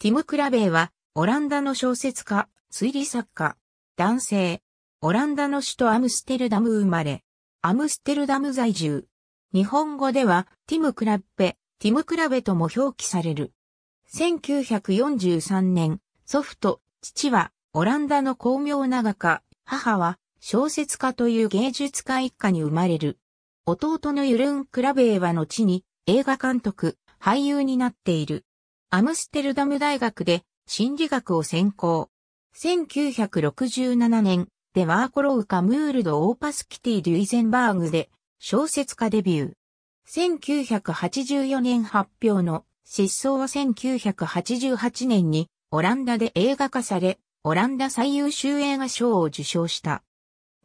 ティム・クラベイは、オランダの小説家、推理作家、男性、オランダの首都アムステルダム生まれ、アムステルダム在住。日本語では、ティム・クラッペ、ティム・クラベとも表記される。1943年、祖父と父はオランダの巧妙な画家、母は小説家という芸術家一家に生まれる。弟のユルン・クラベーは後に映画監督、俳優になっている。アムステルダム大学で心理学を専攻。1967年、デワーコロウカ・ムールド・オーパスキティ・デュイゼンバーグで小説家デビュー。1984年発表の失踪は1988年にオランダで映画化され、オランダ最優秀映画賞を受賞した。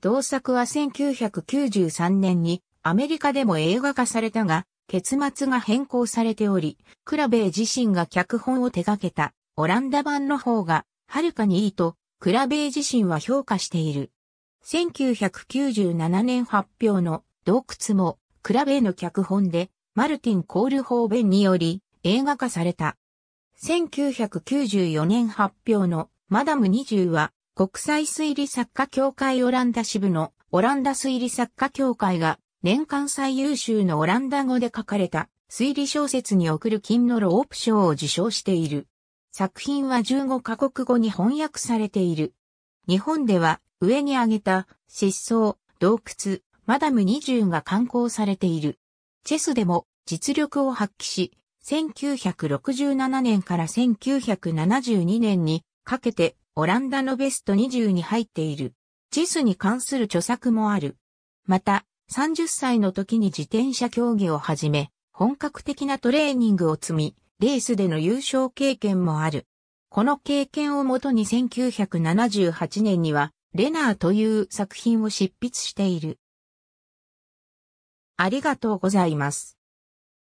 同作は1993年にアメリカでも映画化されたが、結末が変更されており、クラベー自身が脚本を手掛けたオランダ版の方がはるかにいいと、クラベー自身は評価している。1997年発表の洞窟もクラベーの脚本でマルティン・コール・ホーベンにより映画化された。1994年発表のマダム20は国際推理作家協会オランダ支部のオランダ推理作家協会が年間最優秀のオランダ語で書かれた推理小説に送る金のロープ賞を受賞している。作品は15カ国語に翻訳されている。日本では上に挙げた失踪、洞窟、マダム20が刊行されている。チェスでも実力を発揮し、1967年から1972年にかけてオランダのベスト20に入っている。チェスに関する著作もある。また、30歳の時に自転車競技を始め、本格的なトレーニングを積み、レースでの優勝経験もある。この経験をもとに1978年には、レナーという作品を執筆している。ありがとうございます。